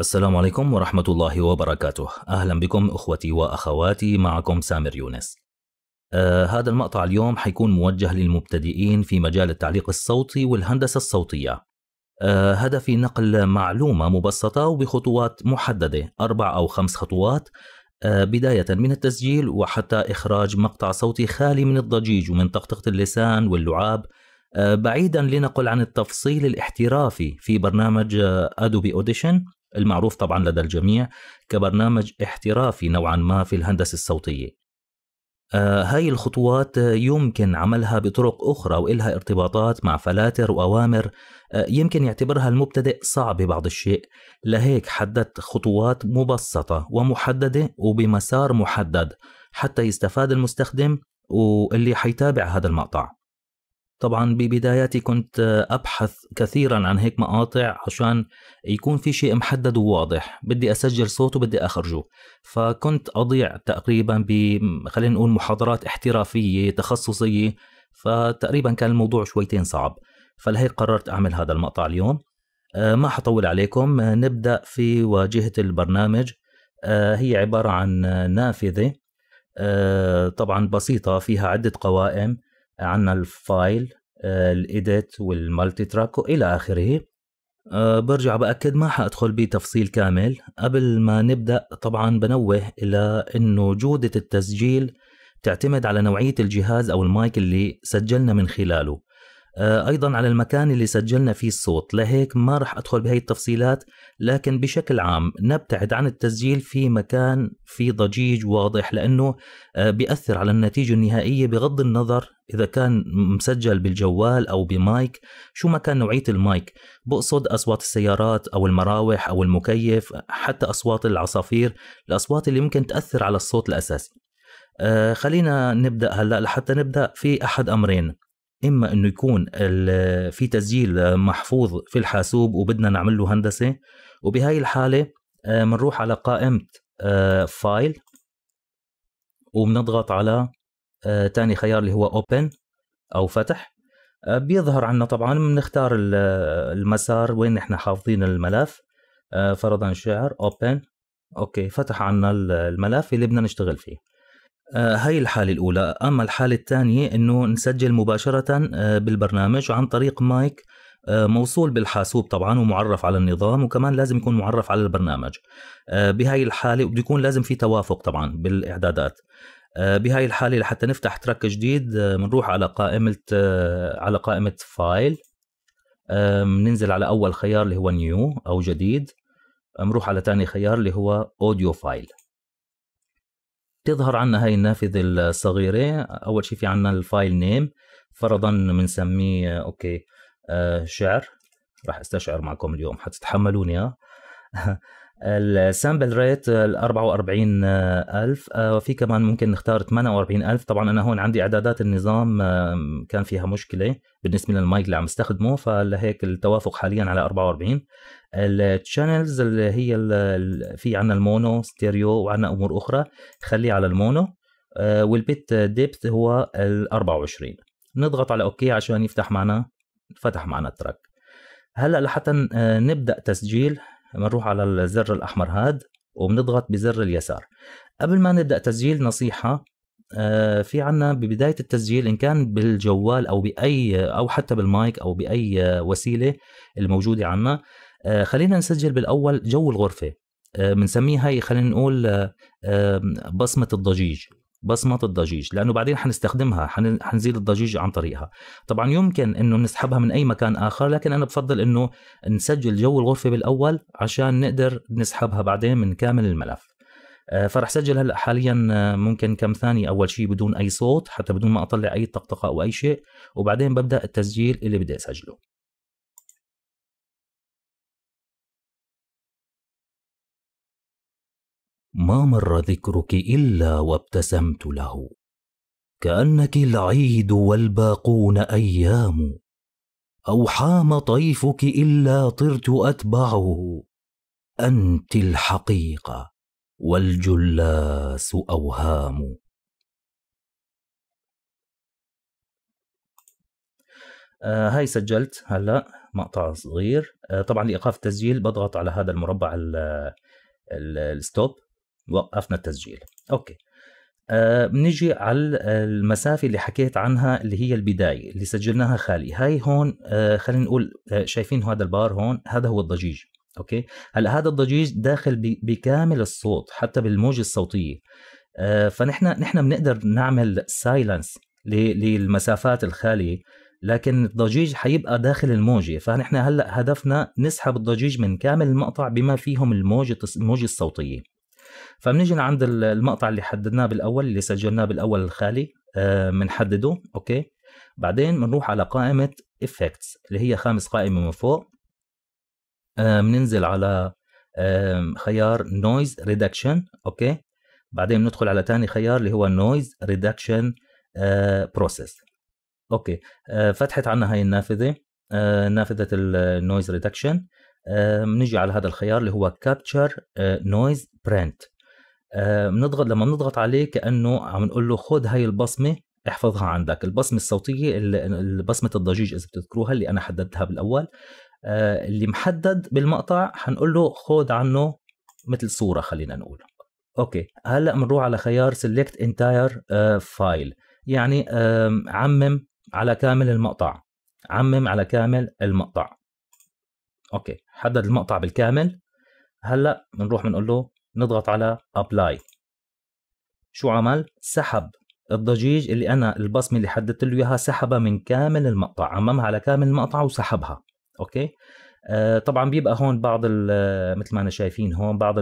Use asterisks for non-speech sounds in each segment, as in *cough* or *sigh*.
السلام عليكم ورحمة الله وبركاته أهلا بكم أخوتي وأخواتي معكم سامر يونس آه هذا المقطع اليوم حيكون موجه للمبتدئين في مجال التعليق الصوتي والهندسة الصوتية آه هدفي نقل معلومة مبسطة وبخطوات محددة أربع أو خمس خطوات آه بداية من التسجيل وحتى إخراج مقطع صوتي خالي من الضجيج ومن طقطقة اللسان واللعاب آه بعيدا لنقل عن التفصيل الاحترافي في برنامج أدوبي آه، أوديشن المعروف طبعا لدى الجميع كبرنامج احترافي نوعا ما في الهندسة الصوتية آه، هاي الخطوات يمكن عملها بطرق أخرى وإلها ارتباطات مع فلاتر وأوامر آه، يمكن يعتبرها المبتدئ صعبة بعض الشيء لهيك حددت خطوات مبسطة ومحددة وبمسار محدد حتى يستفاد المستخدم واللي حيتابع هذا المقطع طبعا ببداياتي كنت ابحث كثيرا عن هيك مقاطع عشان يكون في شيء محدد وواضح بدي اسجل صوت وبدي اخرجه فكنت اضيع تقريبا ب خلينا نقول محاضرات احترافيه تخصصيه فتقريبا كان الموضوع شويتين صعب فلهيك قررت اعمل هذا المقطع اليوم آه، ما حطول عليكم آه، نبدا في واجهه البرنامج آه، هي عباره عن نافذه طبعا بسيطه فيها عده قوائم عندنا الفايل آه، الايديت والمالتي تراك والى اخره آه، برجع بأكد ما حأدخل بتفصيل كامل قبل ما نبدأ طبعا بنوه إلى أنه جودة التسجيل تعتمد على نوعية الجهاز أو المايك اللي سجلنا من خلاله آه، ايضا على المكان اللي سجلنا فيه الصوت لهيك ما راح ادخل بهي التفصيلات لكن بشكل عام نبتعد عن التسجيل في مكان في ضجيج واضح لانه آه، بياثر على النتيجه النهائيه بغض النظر اذا كان مسجل بالجوال او بمايك شو ما كان نوعيه المايك بقصد اصوات السيارات او المراوح او المكيف حتى اصوات العصافير الاصوات اللي ممكن تاثر على الصوت الاساسي آه، خلينا نبدا هلا لحتى نبدا في احد امرين اما انه يكون في تسجيل محفوظ في الحاسوب وبدنا نعمل له هندسه وبهاي الحاله بنروح آه، على قائمه آه، فايل وبنضغط على ثاني آه، خيار اللي هو اوبن او فتح بيظهر عنا طبعا بنختار المسار وين نحن حافظين الملف فرضا شعر اوبن اوكي فتح عنا الملف اللي بدنا نشتغل فيه آه، هاي الحالة الأولى أما الحالة الثانية أنه نسجل مباشرة آه، بالبرنامج عن طريق مايك آه، موصول بالحاسوب طبعا ومعرف على النظام وكمان لازم يكون معرف على البرنامج بهاي الحالة وبده يكون لازم في توافق طبعا بالإعدادات بهاي الحالة لحتى نفتح ترك جديد بنروح على قائمة على قائمة فايل بننزل على أول خيار اللي هو نيو أو جديد بنروح على ثاني خيار اللي هو أوديو فايل تظهر عنا هاي النافذة الصغيرة أول شيء في عنا الفايل نيم فرضا بنسميه أوكي آه، شعر راح استشعر معكم اليوم حتتحملوني آه. *laughs* السامبل ريت ال 44000 وفي كمان ممكن نختار 48000 طبعا انا هون عندي اعدادات النظام كان فيها مشكله بالنسبه للمايك اللي عم استخدمه فلهيك التوافق حاليا على 44 التشانلز اللي هي في عندنا المونو ستيريو وعندنا امور اخرى خليه على المونو آه، والبيت ديبث هو ال 24 نضغط على اوكي عشان يفتح معنا فتح معنا التراك هلا لحتى آه، نبدا تسجيل بنروح على الزر الاحمر هاد وبنضغط بزر اليسار قبل ما نبدا تسجيل نصيحه آه، في عنا ببداية التسجيل إن كان بالجوال أو بأي أو حتى بالمايك أو بأي آه، وسيلة الموجودة عنا آه، خلينا نسجل بالأول جو الغرفة بنسميها هاي خلينا نقول بصمة الضجيج بصمة الضجيج لأنه بعدين حنستخدمها حنزيل الضجيج عن طريقها طبعا يمكن أنه نسحبها من أي مكان آخر لكن أنا بفضل أنه نسجل جو الغرفة بالأول عشان نقدر نسحبها بعدين من كامل الملف آه، فرح سجل هلا حاليا آه، ممكن كم ثانية أول شيء بدون أي صوت حتى بدون ما أطلع أي طقطقة أو أي شيء وبعدين ببدأ التسجيل اللي بدي أسجله ما مر ذكرك الا وابتسمت له كانك العيد والباقون ايام او حام طيفك الا طرت اتبعه انت الحقيقه والجلاس اوهام آه هاي سجلت هلا مقطع صغير آه طبعا لايقاف التسجيل بضغط على هذا المربع الستوب وقفنا التسجيل اوكي آه، بنيجي آه على المسافه اللي حكيت عنها اللي هي البدايه اللي سجلناها خالي هاي هون آه خلينا نقول آه شايفين هذا البار هون هذا هو الضجيج اوكي هلا هذا الضجيج داخل بكامل الصوت حتى بالموجه الصوتيه آه، فنحن نحن بنقدر نعمل سايلنس للمسافات الخاليه لكن الضجيج حيبقى داخل الموجه فنحن هلا هدفنا نسحب الضجيج من كامل المقطع بما فيهم الموجه الموجه الصوتيه فبنيجي لعند المقطع اللي حددناه بالاول اللي سجلناه بالاول الخالي بنحدده آه اوكي بعدين بنروح على قائمه افكتس اللي هي خامس قائمه من فوق بننزل آه على آه خيار نويز ريدكشن اوكي بعدين بندخل على ثاني خيار اللي هو نويز ريدكشن بروسيس اوكي آه، فتحت عنا هاي النافذه آه، نافذه النويز ريدكشن بنجي على هذا الخيار اللي هو كابتشر نويز برنت بنضغط لما بنضغط عليه كانه عم نقول له خذ هاي البصمه احفظها عندك البصمه الصوتيه بصمه الضجيج اذا بتذكروها اللي انا حددتها بالاول آه، اللي محدد بالمقطع حنقول له خذ عنه مثل صوره خلينا نقول اوكي هلا بنروح على خيار سيلكت انتاير فايل يعني عمم على كامل المقطع عمم على كامل المقطع اوكي حدد المقطع بالكامل هلا بنروح بنقول له نضغط على ابلاي شو عمل سحب الضجيج اللي انا البصمه اللي حددت له اياها سحبها من كامل المقطع عممها على كامل المقطع وسحبها اوكي آه طبعا بيبقى هون بعض مثل ما انا شايفين هون بعض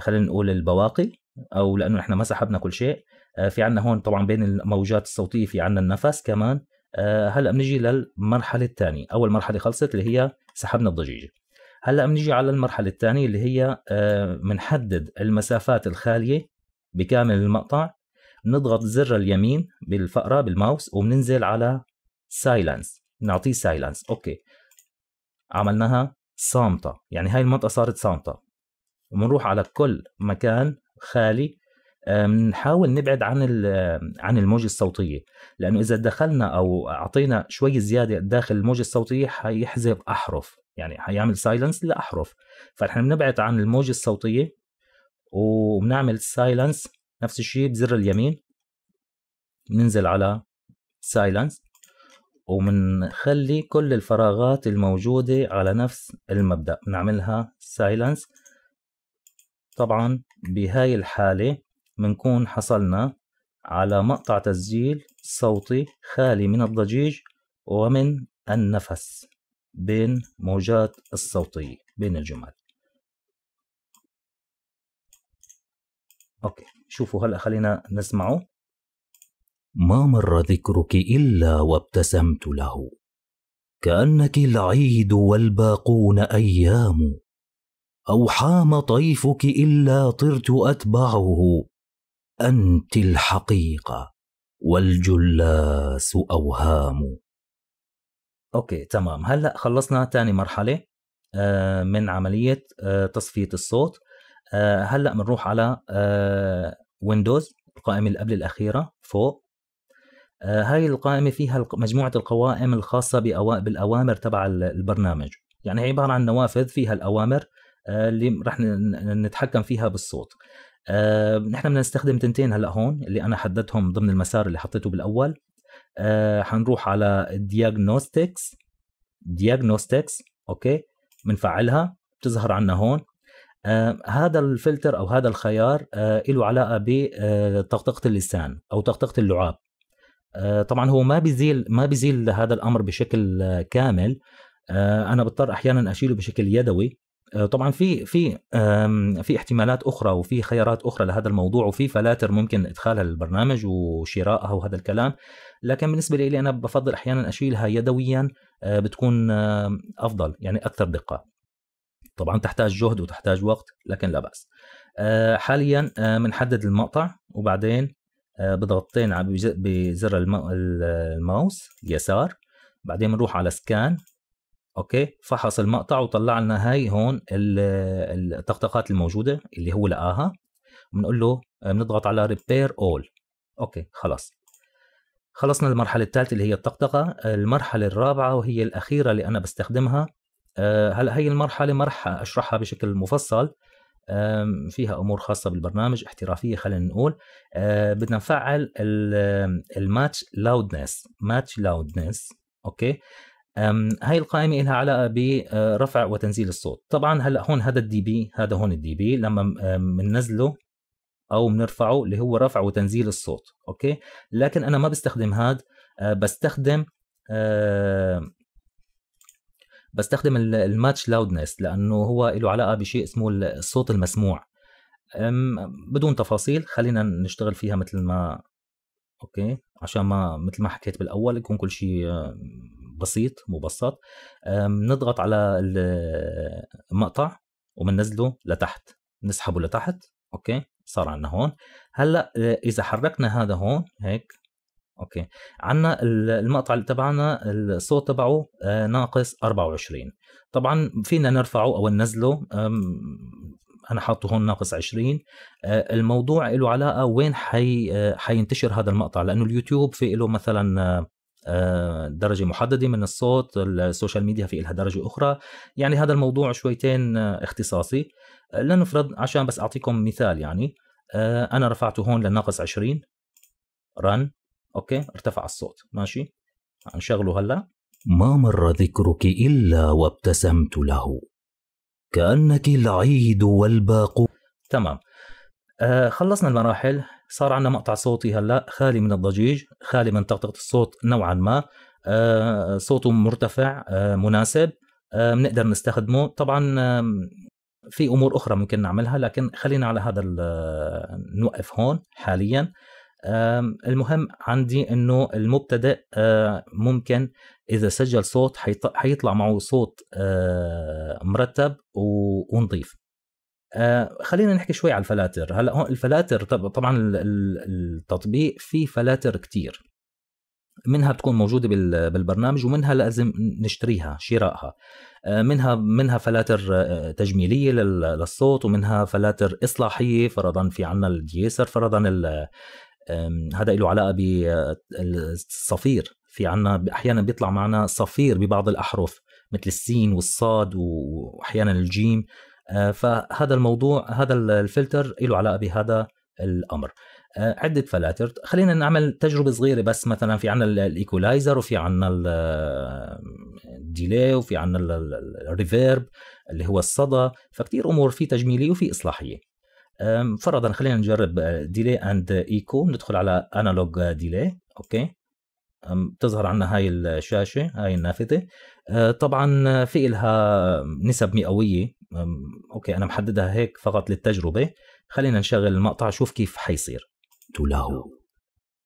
خلينا نقول البواقي او لانه احنا ما سحبنا كل شيء آه في عندنا هون طبعا بين الموجات الصوتيه في عندنا النفس كمان آه هلا بنجي للمرحله الثانيه اول مرحله خلصت اللي هي سحبنا الضجيجه هلا بنيجي على المرحله الثانيه اللي هي بنحدد آه، المسافات الخاليه بكامل المقطع بنضغط زر اليمين بالفقره بالماوس وبننزل على سايلنس نعطيه سايلنس اوكي عملناها صامته يعني هاي المنطقه صارت صامته وبنروح على كل مكان خالي نحاول نبعد عن عن الموجة الصوتية لأنه إذا دخلنا أو أعطينا شوي زيادة داخل الموجة الصوتية حيحذف أحرف يعني حيعمل سايلنس لأحرف فنحن بنبعد عن الموجة الصوتية وبنعمل سايلنس نفس الشيء بزر اليمين بننزل على سايلنس وبنخلي كل الفراغات الموجودة على نفس المبدأ بنعملها سايلنس طبعا بهاي الحالة بنكون حصلنا على مقطع تسجيل صوتي خالي من الضجيج ومن النفس بين موجات الصوتية بين الجمل أوكي شوفوا هلأ خلينا نسمعه ما مر ذكرك إلا وابتسمت له كأنك العيد والباقون أيام أو حام طيفك إلا طرت أتبعه انت الحقيقه والجلاس اوهام اوكي تمام هلا خلصنا ثاني مرحله آه، من عمليه آه، تصفيه الصوت آه، هلا بنروح على ويندوز القائمه اللي قبل الاخيره فوق هاي القائمة فيها مجموعة القوائم الخاصة بالأوامر تبع البرنامج يعني هي عبارة عن نوافذ فيها الأوامر اللي رح نتحكم فيها بالصوت آه، نحن بدنا نستخدم تنتين هلا هون اللي انا حددتهم ضمن المسار اللي حطيته بالاول آه، حنروح على diagnostics diagnostics اوكي بنفعلها بتظهر عنا هون آه، هذا الفلتر او هذا الخيار آه، له علاقه بتطقطقه آه، اللسان او طقطقه اللعاب آه، طبعا هو ما بيزيل ما بيزيل هذا الامر بشكل آه، كامل آه، انا بضطر احيانا اشيله بشكل يدوي آه، طبعا في في في احتمالات اخرى وفي خيارات اخرى لهذا الموضوع وفي فلاتر ممكن ادخالها للبرنامج وشرائها وهذا الكلام لكن بالنسبه لي انا بفضل احيانا اشيلها يدويا آه، بتكون افضل يعني اكثر دقه طبعا تحتاج جهد وتحتاج وقت لكن لا باس آه، حاليا بنحدد المقطع وبعدين بضغطين بزر الماوس يسار بعدين بنروح على سكان اوكي فحص المقطع وطلع لنا هاي هون الطقطقات الموجوده اللي هو لقاها بنقول له آه، بنضغط على ريبير اول اوكي خلاص خلصنا المرحله الثالثه اللي هي الطقطقه المرحله الرابعه وهي الاخيره اللي انا بستخدمها آه، هلا هي المرحله ما راح اشرحها بشكل مفصل فيها امور خاصه بالبرنامج احترافيه خلينا نقول آه، بدنا نفعل الماتش لاودنس ماتش لاودنس اوكي هاي القائمة لها علاقة برفع وتنزيل الصوت طبعا هلا هون هذا الدي بي هذا هون الدي بي لما بننزله او بنرفعه اللي هو رفع وتنزيل الصوت اوكي لكن انا ما بستخدم هاد أه، بستخدم أه، بستخدم الماتش لاودنس لانه هو له علاقه بشيء اسمه الصوت المسموع بدون تفاصيل خلينا نشتغل فيها مثل ما اوكي عشان ما مثل ما حكيت بالاول يكون كل شيء بسيط مبسط بنضغط على المقطع وبننزله لتحت نسحبه لتحت اوكي صار عندنا هون هلا آه، اذا حركنا هذا هون هيك اوكي عندنا المقطع اللي تبعنا الصوت تبعه آه، ناقص 24 طبعا فينا نرفعه او ننزله انا حاطه هون ناقص 20 آه، الموضوع له علاقه وين حي حينتشر هذا المقطع لانه اليوتيوب في له مثلا آه، درجة محددة من الصوت السوشيال ميديا في لها درجة أخرى يعني هذا الموضوع شويتين آه، اختصاصي آه، لنفرض عشان بس أعطيكم مثال يعني أنا رفعته هون للناقص 20 رن أوكي ارتفع الصوت ماشي هنشغله هلأ ما مر ذكرك إلا وابتسمت له كأنك العيد والباقون تمام آه، خلصنا المراحل صار عندنا مقطع صوتي هلا خالي من الضجيج خالي من طقطقه الصوت نوعا ما آه، صوته مرتفع آه، مناسب بنقدر نستخدمه طبعا في امور اخرى ممكن نعملها لكن خلينا على هذا نوقف هون حاليا المهم عندي انه المبتدئ ممكن اذا سجل صوت حيطلع معه صوت مرتب ونظيف آه خلينا نحكي شوي على الفلاتر هلا هون الفلاتر طبعا التطبيق فيه فلاتر كتير منها بتكون موجوده بالبرنامج ومنها لازم نشتريها شرائها آه، منها منها فلاتر آه، تجميليه للصوت ومنها فلاتر اصلاحيه فرضا في عنا الديسر فرضا هذا له علاقه بالصفير في عنا احيانا بيطلع معنا صفير ببعض الاحرف مثل السين والصاد واحيانا الجيم آه، فهذا الموضوع هذا الفلتر له علاقه بهذا الامر آه، عده فلاتر خلينا نعمل تجربه صغيره بس مثلا في عندنا الايكولايزر وفي عندنا الديلي وفي عندنا الريفيرب اللي هو الصدى فكتير امور في تجميليه وفي اصلاحيه فرضا خلينا نجرب ديلي اند ايكو ندخل على انالوج ديلي اوكي بتظهر عنا هاي الشاشه هاي النافذه أه، طبعا في لها نسب مئويه اوكي انا محددها هيك فقط للتجربه خلينا نشغل المقطع شوف كيف حيصير له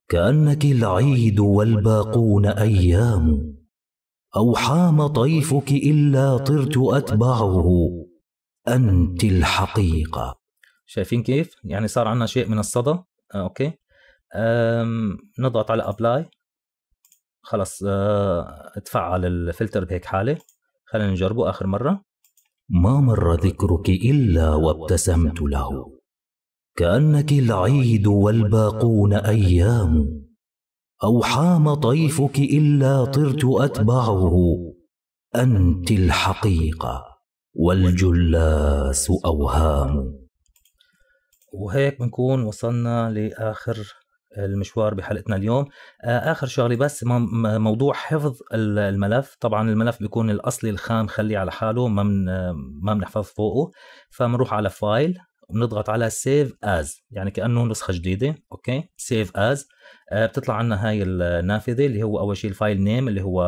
كانك العيد والباقون ايام او حام طيفك الا طرت اتبعه انت الحقيقه شايفين كيف يعني صار عندنا شيء من الصدى اوكي نضغط على ابلاي خلص آه، اتفعل الفلتر بهيك حاله خلينا نجربه آخر مرة ما مر ذكرك إلا وابتسمت له كأنك العيد والباقون أيام أو حام طيفك إلا طرت أتبعه أنت الحقيقة والجلاس أوهام وهيك بنكون وصلنا لآخر المشوار بحلقتنا اليوم آه، اخر شغله بس موضوع حفظ الملف طبعا الملف بيكون الاصلي الخام خليه على حاله ما من ما بنحفظ فوقه فبنروح على فايل وبنضغط على سيف از يعني كانه نسخه جديده اوكي سيف از آه، بتطلع عنا هاي النافذه اللي هو اول شيء الفايل نيم اللي هو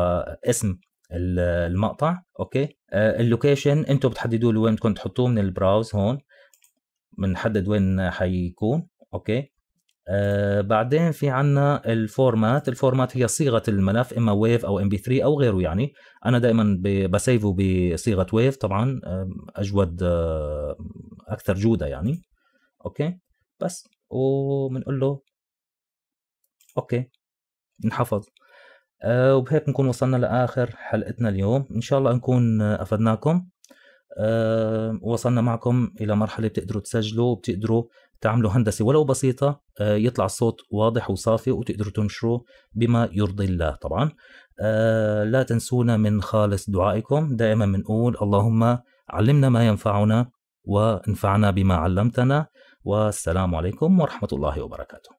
اسم المقطع اوكي آه، اللوكيشن انتم بتحددوا له وين بدكم تحطوه من البراوز هون بنحدد وين حيكون اوكي آه، بعدين في عنا الفورمات الفورمات هي صيغه الملف اما ويف او ام بي 3 او غيره يعني انا دائما بسيفه بصيغه ويف طبعا اجود اكثر جوده يعني اوكي بس وبنقول له اوكي انحفظ آه وبهيك نكون وصلنا لاخر حلقتنا اليوم ان شاء الله نكون افدناكم آه، وصلنا معكم الى مرحله بتقدروا تسجلوا وبتقدروا تعملوا هندسه ولو بسيطه آه، يطلع الصوت واضح وصافي وتقدروا تنشروه بما يرضي الله طبعا آه، لا تنسونا من خالص دعائكم دائما بنقول اللهم علمنا ما ينفعنا وانفعنا بما علمتنا والسلام عليكم ورحمه الله وبركاته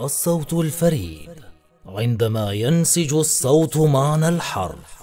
الصوت الفريد عندما ينسج الصوت معنى الحرف